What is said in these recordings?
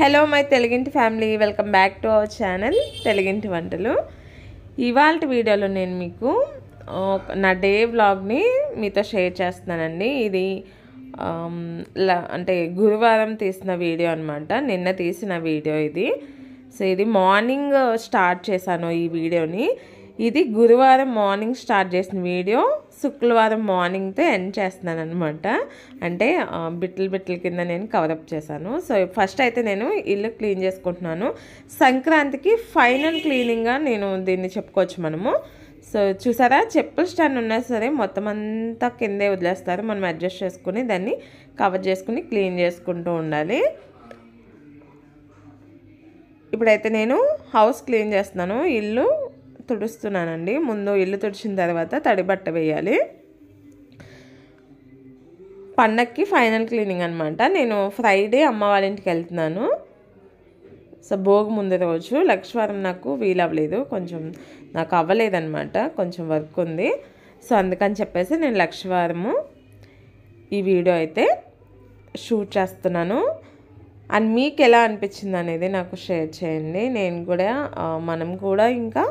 hello my Teluginti family welcome back to our channel Teluginti Vantalu ఇవాళ వీడియోలో నేను మీకు నా డే వ్లాగ్ని మీతో షేర్ చేస్తున్నానండి ఇది అంటే గురువారం తీసిన వీడియో అనమాట నిన్న తీసిన వీడియో ఇది సో ఇది మార్నింగ్ స్టార్ట్ చేశాను ఈ వీడియోని ఇది గురువారం మార్నింగ్ స్టార్ట్ చేసిన వీడియో శుక్రవారం మార్నింగ్తో ఎండ్ చేస్తున్నాను అనమాట అంటే బిట్టలు బిట్టల కింద నేను కవరప్ చేశాను సో ఫస్ట్ అయితే నేను ఇల్లు క్లీన్ చేసుకుంటున్నాను సంక్రాంతికి ఫైనల్ క్లీనింగ్గా నేను దీన్ని చెప్పుకోవచ్చు మనము సో చూసారా చెప్పుల స్టాండ్ ఉన్నా సరే మొత్తం అంతా కిందే వదిలేస్తారు మనం అడ్జస్ట్ చేసుకుని దాన్ని కవర్ చేసుకుని క్లీన్ చేసుకుంటూ ఉండాలి ఇప్పుడైతే నేను హౌస్ క్లీన్ చేస్తున్నాను ఇల్లు తుడుస్తున్నానండి ముందు ఇల్లు తుడిచిన తర్వాత తడి బట్ట వేయాలి పండక్కి ఫైనల్ క్లీనింగ్ అనమాట నేను ఫ్రైడే అమ్మ వాళ్ళ ఇంటికి వెళ్తున్నాను సో భోగి ముందు రోజు లక్ష్వారం నాకు వీలవ్వలేదు కొంచెం నాకు అవ్వలేదన్నమాట కొంచెం వర్క్ ఉంది సో అందుకని చెప్పేసి నేను లక్ష్వారము ఈ వీడియో అయితే షూట్ చేస్తున్నాను అండ్ మీకు ఎలా అనిపించింది అనేది నాకు షేర్ చేయండి నేను కూడా మనం కూడా ఇంకా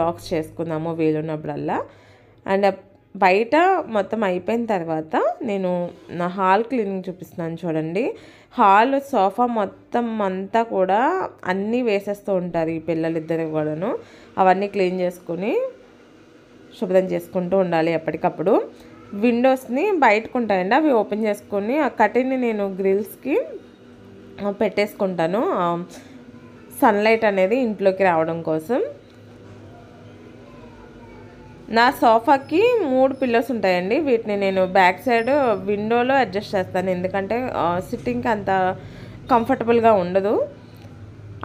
లాక్స్ చేసుకుందాము వీలున్నప్పుడల్లా అండ్ బయట మొత్తం అయిపోయిన తర్వాత నేను నా హాల్ క్లీనింగ్ చూపిస్తున్నాను చూడండి హాల్ సోఫా మొత్తం అంతా కూడా అన్నీ వేసేస్తూ ఉంటారు ఈ పిల్లలిద్దరు కూడాను అవన్నీ క్లీన్ చేసుకుని శుభ్రం చేసుకుంటూ ఉండాలి ఎప్పటికప్పుడు విండోస్ని బయటకు ఉంటాయండి అవి ఓపెన్ చేసుకొని ఆ కటిని నేను గ్రిల్స్కి పెట్టేసుకుంటాను సన్లైట్ అనేది ఇంట్లోకి రావడం కోసం నా సోఫాకి మూడు పిల్లోస్ ఉంటాయండి వీటిని నేను బ్యాక్ సైడ్ విండోలో అడ్జస్ట్ చేస్తాను ఎందుకంటే సిట్టింగ్కి అంత కంఫర్టబుల్గా ఉండదు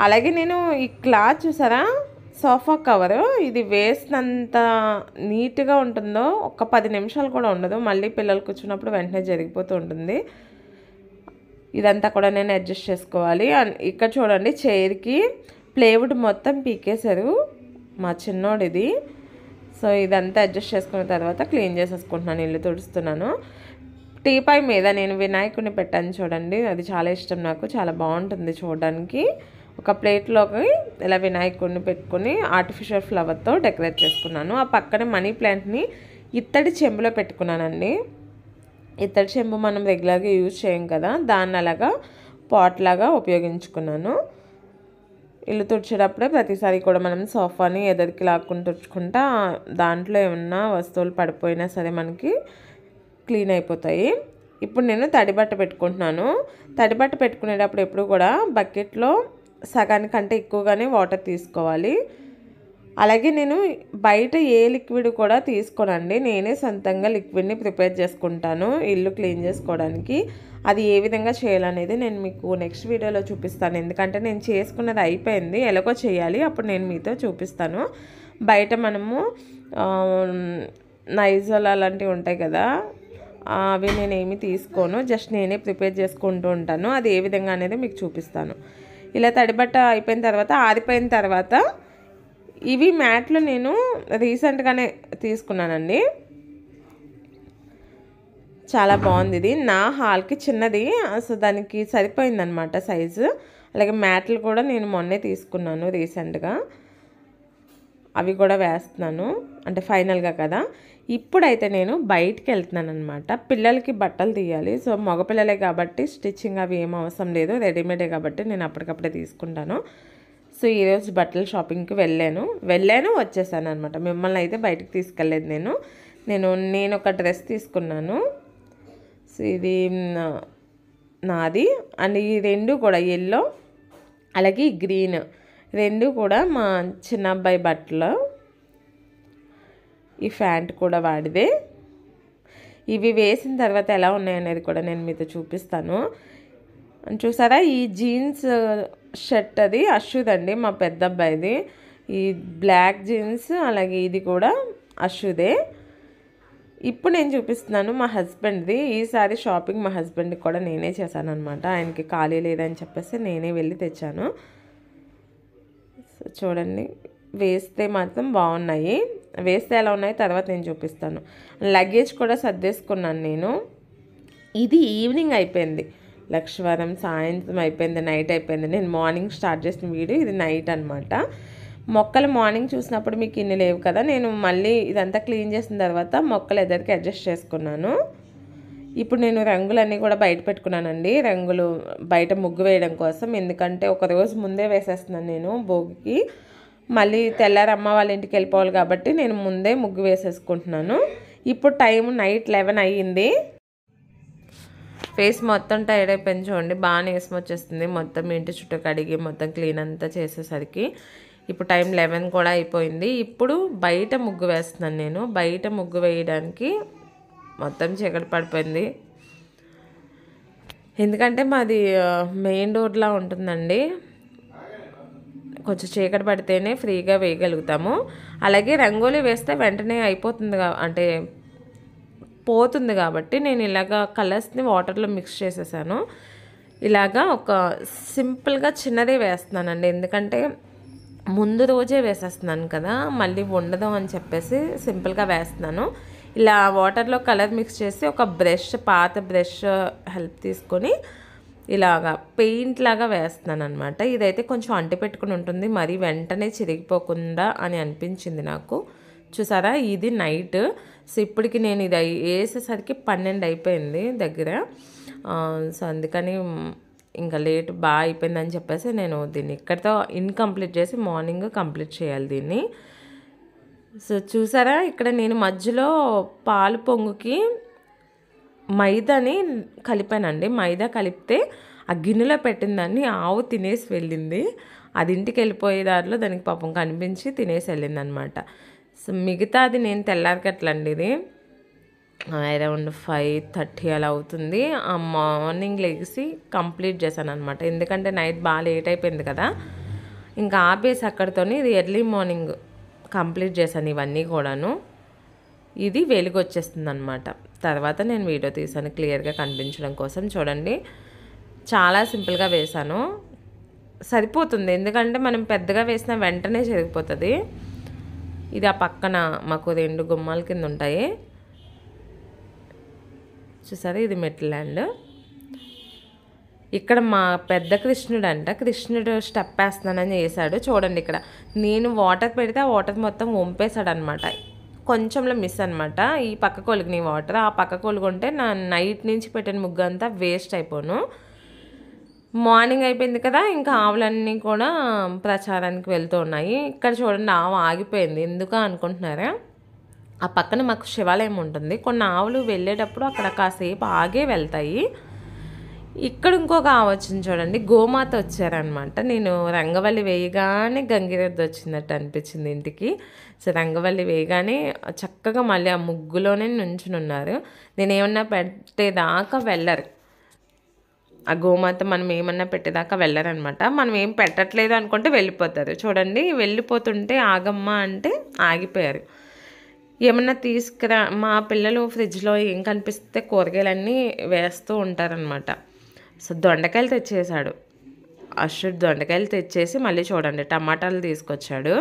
అలాగే నేను ఈ క్లాత్ చూసారా సోఫా కవరు ఇది వేసినంత నీట్గా ఉంటుందో ఒక పది నిమిషాలు కూడా ఉండదు మళ్ళీ పిల్లలు కూర్చున్నప్పుడు వెంటనే జరిగిపోతూ ఉంటుంది ఇదంతా కూడా నేను అడ్జస్ట్ చేసుకోవాలి ఇక్కడ చూడండి చైర్కి ప్లేవుడ్ మొత్తం పీకేశారు మా చిన్నోడిది సో ఇదంతా అడ్జస్ట్ చేసుకున్న తర్వాత క్లీన్ చేసేసుకుంటున్నాను ఇల్లు తుడుస్తున్నాను టీపై మీద నేను వినాయకుడిని పెట్టాను చూడండి అది చాలా ఇష్టం నాకు చాలా బాగుంటుంది చూడడానికి ఒక ప్లేట్లోకి ఇలా వినాయకుడిని పెట్టుకుని ఆర్టిఫిషియల్ ఫ్లవర్తో డెకరేట్ చేసుకున్నాను ఆ పక్కన మనీ ప్లాంట్ని ఇత్తడి చెంబులో పెట్టుకున్నానండి ఇత్తడి చెంబు మనం రెగ్యులర్గా యూజ్ చేయం కదా దాన్ని అలాగా పాట్లాగా ఉపయోగించుకున్నాను ఇల్లు తుడిచేటప్పుడే ప్రతిసారి కూడా మనం సోఫాని ఎదరికి లాక్కుని తుడుచుకుంటా దాంట్లో ఏమన్నా వస్తువులు పడిపోయినా సరే మనకి క్లీన్ అయిపోతాయి ఇప్పుడు నేను తడిబట్ట పెట్టుకుంటున్నాను తడిబట్ట పెట్టుకునేటప్పుడు ఎప్పుడు కూడా బకెట్లో సగానికంటే ఎక్కువగానే వాటర్ తీసుకోవాలి అలాగే నేను బయట ఏ లిక్విడ్ కూడా తీసుకోనండి నేనే సొంతంగా లిక్విడ్ని ప్రిపేర్ చేసుకుంటాను ఇల్లు క్లీన్ చేసుకోవడానికి అది ఏ విధంగా చేయాలనేది నేను మీకు నెక్స్ట్ వీడియోలో చూపిస్తాను ఎందుకంటే నేను చేసుకున్నది అయిపోయింది ఎలాగో చేయాలి అప్పుడు నేను మీతో చూపిస్తాను బయట మనము నైజల్ అలాంటివి ఉంటాయి కదా అవి నేనేమి తీసుకోను జస్ట్ నేనే ప్రిపేర్ చేసుకుంటూ ఉంటాను అది ఏ విధంగా అనేది మీకు చూపిస్తాను ఇలా తడిబట్ట అయిపోయిన తర్వాత ఆరిపోయిన తర్వాత ఇవి మ్యాట్లు నేను రీసెంట్గానే తీసుకున్నానండి చాలా బాగుంది ఇది నా హాల్కి చిన్నది అసలు దానికి సరిపోయిందనమాట సైజు అలాగే మ్యాట్లు కూడా నేను మొన్నే తీసుకున్నాను రీసెంట్గా అవి కూడా వేస్తున్నాను అంటే ఫైనల్గా కదా ఇప్పుడైతే నేను బయటికి వెళ్తున్నాను అనమాట పిల్లలకి బట్టలు తీయాలి సో మగపిల్లలే కాబట్టి స్టిచ్చింగ్ అవి ఏం అవసరం లేదు రెడీమేడే కాబట్టి నేను అప్పటికప్పుడే తీసుకుంటాను సో ఈరోజు బట్టల షాపింగ్కి వెళ్ళాను వెళ్ళాను వచ్చేసాను అనమాట మిమ్మల్ని అయితే బయటకు తీసుకెళ్ళలేదు నేను నేను నేను ఒక డ్రెస్ తీసుకున్నాను ఇది నాది అండ్ ఈ రెండు కూడా ఎల్లో అలాగే గ్రీన్ రెండు కూడా మా చిన్న అబ్బాయి బట్టలు ఈ ఫ్యాంట్ కూడా వాడిదే ఇవి వేసిన తర్వాత ఎలా ఉన్నాయనేది కూడా నేను మీతో చూపిస్తాను చూసారా ఈ జీన్స్ షర్ట్ అది అండి మా పెద్ద అబ్బాయిది ఈ బ్లాక్ జీన్స్ అలాగే ఇది కూడా అశ్షుదే ఇప్పుడు నేను చూపిస్తున్నాను మా హస్బెండ్ది ఈసారి షాపింగ్ మా హస్బెండ్కి కూడా నేనే చేశాను అనమాట ఆయనకి ఖాళీ లేదని చెప్పేసి నేనే వెళ్ళి తెచ్చాను సో చూడండి వేస్తే మాత్రం బాగున్నాయి వేస్తే ఎలా ఉన్నాయి తర్వాత నేను చూపిస్తాను లగేజ్ కూడా సర్దేసుకున్నాను నేను ఇది ఈవినింగ్ అయిపోయింది లక్ష్వరం సాయంత్రం అయిపోయింది నైట్ అయిపోయింది నేను మార్నింగ్ స్టార్ట్ చేసిన వీడియో ఇది నైట్ అనమాట మొక్కలు మార్నింగ్ చూసినప్పుడు మీకు ఇన్ని లేవు కదా నేను మళ్ళీ ఇదంతా క్లీన్ చేసిన తర్వాత మొక్కలు ఎదరికి అడ్జస్ట్ చేసుకున్నాను ఇప్పుడు నేను రంగులన్నీ కూడా బయట పెట్టుకున్నానండి రంగులు బయట ముగ్గు వేయడం కోసం ఎందుకంటే ఒక రోజు ముందే వేసేస్తున్నాను నేను భోగికి మళ్ళీ తెల్లారమ్మ వాళ్ళ ఇంటికి వెళ్ళిపోవాలి కాబట్టి నేను ముందే ముగ్గు వేసేసుకుంటున్నాను ఇప్పుడు టైం నైట్ లెవెన్ అయ్యింది ఫేస్ మొత్తం టైర్డ్ అయిపోయింది చూడండి బాగా నీరసం వచ్చేస్తుంది మొత్తం ఇంటి చుట్టూ కడిగి మొత్తం క్లీన్ అంతా చేసేసరికి ఇప్పుడు టైం లెవెన్ కూడా అయిపోయింది ఇప్పుడు బయట ముగ్గు వేస్తున్నాను నేను బయట ముగ్గు వేయడానికి మొత్తం చీకటి పడిపోయింది ఎందుకంటే మాది మెయిన్ డోర్లా ఉంటుందండి కొంచెం చీకటి పడితేనే ఫ్రీగా వేయగలుగుతాము అలాగే రంగోలీ వేస్తే వెంటనే అయిపోతుంది అంటే పోతుంది కాబట్టి నేను ఇలాగ కలర్స్ని వాటర్లో మిక్స్ చేసేసాను ఇలాగా ఒక సింపుల్గా చిన్నదే వేస్తున్నానండి ఎందుకంటే ముందు రోజే వేసేస్తున్నాను కదా మళ్ళీ ఉండదు అని చెప్పేసి సింపుల్గా వేస్తున్నాను ఇలా వాటర్లో కలర్ మిక్స్ చేసి ఒక బ్రష్ పాత బ్రష్ హెల్ప్ తీసుకొని ఇలాగా పెయింట్ లాగా వేస్తున్నాను అనమాట ఇదైతే కొంచెం అంటి పెట్టుకుని ఉంటుంది మరి వెంటనే చిరిగిపోకుండా అని అనిపించింది నాకు చూసారా ఇది నైట్ సో ఇప్పటికి నేను ఇది వేసేసరికి పన్నెండు అయిపోయింది దగ్గర సో అందుకని ఇంకా లేట్ బాగా అయిపోయిందని చెప్పేసి నేను దీన్ని ఇక్కడితో ఇన్కంప్లీట్ చేసి మార్నింగ్ కంప్లీట్ చేయాలి దీన్ని సో చూసారా ఇక్కడ నేను మధ్యలో పాలు పొంగుకి మైదాని కలిపానండి మైదా కలిపితే ఆ గిన్నెలో పెట్టిందాన్ని ఆవు తినేసి వెళ్ళింది అది ఇంటికి వెళ్ళిపోయే దారిలో దానికి పాపం కనిపించి తినేసి వెళ్ళిందనమాట సో మిగతాది నేను తెల్లారికట్లండి ఇది అరౌండ్ ఫైవ్ థర్టీ అలా అవుతుంది ఆ మార్నింగ్ లేచి కంప్లీట్ చేశాను అనమాట ఎందుకంటే నైట్ బాగా లేట్ అయిపోయింది కదా ఇంకా ఆపేసి అక్కడితో ఇది ఎర్లీ మార్నింగ్ కంప్లీట్ చేశాను ఇవన్నీ కూడాను ఇది వెలుగు వచ్చేస్తుంది అనమాట తర్వాత నేను వీడియో తీసాను క్లియర్గా కనిపించడం కోసం చూడండి చాలా సింపుల్గా వేశాను సరిపోతుంది ఎందుకంటే మనం పెద్దగా వేసిన వెంటనే చెరిగిపోతుంది ఇది ఆ పక్కన మాకు రెండు గుమ్మాల కింద ఉంటాయి చూసారా ఇది మెట్ల ల్యాండ్ ఇక్కడ మా పెద్ద కృష్ణుడు అంట కృష్ణుడు స్టెప్ వేస్తానని చేశాడు చూడండి ఇక్కడ నేను వాటర్ పెడితే ఆ వాటర్ మొత్తం వంపేశాడు అనమాట కొంచెంలో మిస్ అనమాట ఈ పక్క కొలుగుని వాటర్ ఆ పక్క కొలుగుంటే నా నైట్ నుంచి పెట్టిన ముగ్గు అంతా వేస్ట్ అయిపోను మార్నింగ్ అయిపోయింది కదా ఇంకా ఆవులన్నీ కూడా ప్రచారానికి వెళ్తూ ఉన్నాయి ఇక్కడ చూడండి ఆవు ఆగిపోయింది ఎందుకు అనుకుంటున్నారా ఆ పక్కన మాకు శివాలయం ఉంటుంది కొన్ని ఆవులు వెళ్ళేటప్పుడు అక్కడ కాసేపు ఆగే వెళ్తాయి ఇక్కడ ఇంకొక ఆవు చూడండి గోమాత వచ్చారనమాట నేను రంగవల్లి వేయగానే గంగిరెద్దు వచ్చిందట అనిపించింది ఇంటికి సో రంగవల్లి వేయగానే చక్కగా మళ్ళీ ఆ ముగ్గులోనే నుంచుని ఉన్నారు నేను ఏమన్నా పెట్టేదాకా వెళ్ళరు ఆ గోమాత మనం ఏమన్నా పెట్టేదాకా వెళ్ళరనమాట మనం ఏం పెట్టట్లేదు అనుకుంటే వెళ్ళిపోతారు చూడండి వెళ్ళిపోతుంటే ఆగమ్మ అంటే ఆగిపోయారు ఏమన్నా తీసుకురా మా పిల్లలు ఫ్రిడ్జ్లో ఏం కనిపిస్తే కూరగాయలన్నీ వేస్తూ ఉంటారనమాట సో దొండకాయలు తెచ్చేసాడు అషుడ్ దొండకాయలు తెచ్చేసి మళ్ళీ చూడండి టమాటాలు తీసుకొచ్చాడు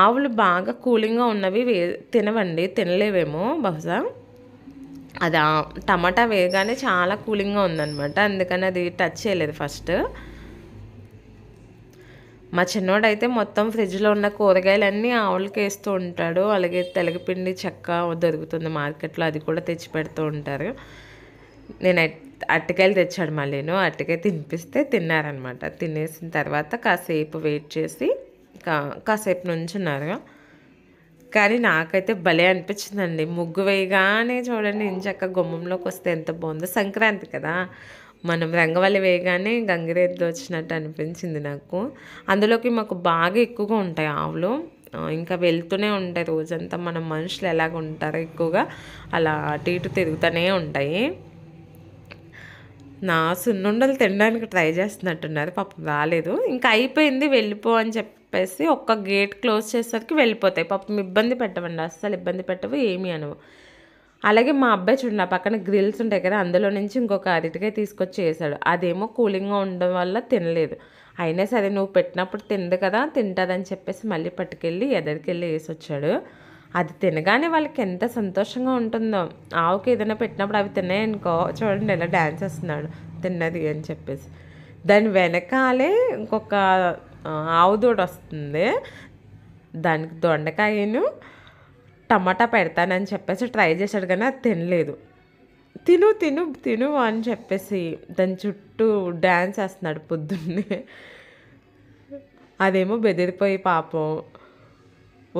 ఆవులు బాగా కూలింగ్గా ఉన్నవి వే తినవండి తినలేవేమో బహుశా అది టమాటా వేయగానే చాలా కూలింగ్గా ఉందనమాట అందుకని అది టచ్ చేయలేదు ఫస్ట్ మా చిన్నవాడైతే మొత్తం ఫ్రిడ్జ్లో ఉన్న కూరగాయలన్నీ ఆవులకి వేస్తూ ఉంటాడు అలాగే తెలగపిండి చెక్క దొరుకుతుంది మార్కెట్లో అది కూడా తెచ్చి పెడుతూ ఉంటారు నేను అట్టకాయలు తెచ్చాడు నేను అట్టకాయ తినిపిస్తే తిన్నారనమాట తినేసిన తర్వాత కాసేపు వెయిట్ చేసి కా కాసేపు నుంచున్నారు కానీ నాకైతే భలే అనిపించిందండి ముగ్గు వేయగానే చూడండి ఇంచక్క గుమ్మంలోకి వస్తే ఎంత బాగుందో సంక్రాంతి కదా మనం రంగవల్లి వేయగానే గంగిరెద్దు వచ్చినట్టు అనిపించింది నాకు అందులోకి మాకు బాగా ఎక్కువగా ఉంటాయి ఆవులు ఇంకా వెళ్తూనే ఉంటాయి రోజంతా మనం మనుషులు ఎలాగ ఉంటారు ఎక్కువగా అలా అటు ఇటు తిరుగుతూనే ఉంటాయి నా సున్నుండలు తినడానికి ట్రై చేస్తున్నట్టున్నారు పాపం రాలేదు ఇంకా అయిపోయింది వెళ్ళిపో అని చెప్పేసి ఒక్క గేట్ క్లోజ్ చేసేసరికి వెళ్ళిపోతాయి పాపం ఇబ్బంది పెట్టవండి అస్సలు ఇబ్బంది పెట్టవు ఏమీ అనవు అలాగే మా అబ్బాయి చూడండి ఆ పక్కన గ్రిల్స్ ఉంటాయి కదా అందులో నుంచి ఇంకొక అరటికాయ తీసుకొచ్చి వేసాడు అదేమో కూలింగ్గా ఉండడం వల్ల తినలేదు అయినా సరే నువ్వు పెట్టినప్పుడు తింది కదా తింటుందని చెప్పేసి మళ్ళీ పట్టుకెళ్ళి ఎదరికెళ్ళి వేసి వచ్చాడు అది తినగానే వాళ్ళకి ఎంత సంతోషంగా ఉంటుందో ఆవుకి ఏదైనా పెట్టినప్పుడు అవి తిన్నాయనుకో చూడండి ఎలా డ్యాన్స్ వేస్తున్నాడు తిన్నది అని చెప్పేసి దాని వెనకాలే ఇంకొక ఆవు దూడ వస్తుంది దానికి దొండకాయను టమాటా పెడతానని చెప్పేసి ట్రై చేశాడు కానీ అది తినలేదు తిను తిను తిను అని చెప్పేసి దాని చుట్టూ డ్యాన్స్ వేస్తున్నాడు పొద్దున్నే అదేమో బెదిరిపోయి పాపం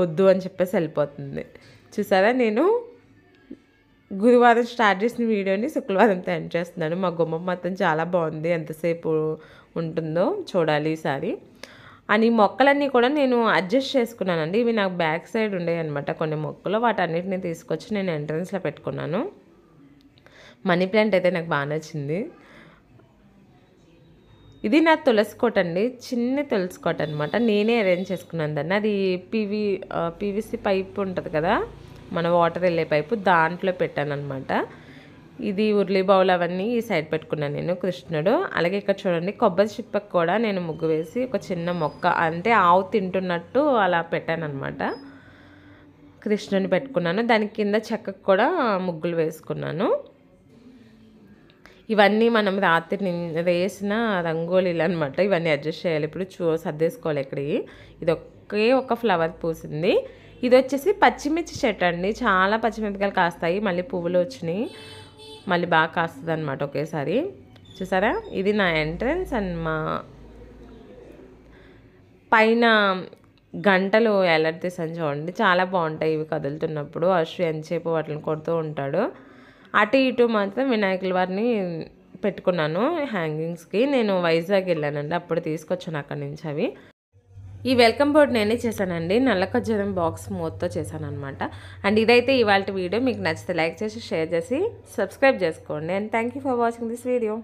వద్దు అని చెప్పేసి వెళ్ళిపోతుంది చూసారా నేను గురువారం స్టార్ట్ చేసిన వీడియోని శుక్రవారంతో ఎండ్ చేస్తున్నాను మా గుమ్మం మాత్రం చాలా బాగుంది ఎంతసేపు ఉంటుందో చూడాలి ఈసారి అని మొక్కలన్నీ కూడా నేను అడ్జస్ట్ చేసుకున్నానండి ఇవి నాకు బ్యాక్ సైడ్ ఉండేవి అనమాట కొన్ని మొక్కలు వాటన్నిటిని తీసుకొచ్చి నేను ఎంట్రన్స్లో పెట్టుకున్నాను మనీ ప్లాంట్ అయితే నాకు బాగా నచ్చింది ఇది నా తులసి కోట అండి చిన్న తులసి కోట అనమాట నేనే అరేంజ్ చేసుకున్నాను దాన్ని అది పీవీ పీవీసీ పైప్ ఉంటుంది కదా మన వాటర్ వెళ్ళే పైపు దాంట్లో పెట్టాను అనమాట ఇది ఉర్లీ బౌల్ అవన్నీ ఈ సైడ్ పెట్టుకున్నాను నేను కృష్ణుడు అలాగే ఇక్కడ చూడండి కొబ్బరి చిప్పకు కూడా నేను ముగ్గు వేసి ఒక చిన్న మొక్క అంటే ఆవు తింటున్నట్టు అలా పెట్టాను అనమాట కృష్ణుని పెట్టుకున్నాను దాని కింద చెక్కకు కూడా ముగ్గులు వేసుకున్నాను ఇవన్నీ మనం రాత్రి వేసిన రంగోలీలు అనమాట ఇవన్నీ అడ్జస్ట్ చేయాలి ఇప్పుడు చూ సర్దేసుకోవాలి ఇక్కడికి ఇది ఒకే ఒక ఫ్లవర్ పూసింది ఇది వచ్చేసి పచ్చిమిర్చి చెట్టు అండి చాలా పచ్చిమిరపకాయలు కాస్తాయి మళ్ళీ పువ్వులు వచ్చినాయి మళ్ళీ బాగా కాస్తుంది అనమాట ఒకేసారి చూసారా ఇది నా ఎంట్రన్స్ అండ్ మా పైన గంటలు ఎలర్ట్ తీసాను చూడండి చాలా బాగుంటాయి ఇవి కదులుతున్నప్పుడు అశ్వి ఎంతసేపు వాటిని కొడుతూ ఉంటాడు అటు ఇటు మాత్రం వినాయకుల వారిని పెట్టుకున్నాను హ్యాంగింగ్స్కి నేను వైజాగ్ వెళ్ళానండి అప్పుడు తీసుకొచ్చాను అక్కడి నుంచి అవి ఈ వెల్కమ్ బోర్డ్ నేనే చేశానండి నల్ల ఖర్జూరం బాక్స్ మూతతో చేశాను అనమాట అండ్ ఇదైతే ఇవాళ వీడియో మీకు నచ్చితే లైక్ చేసి షేర్ చేసి సబ్స్క్రైబ్ చేసుకోండి and thank for watching this video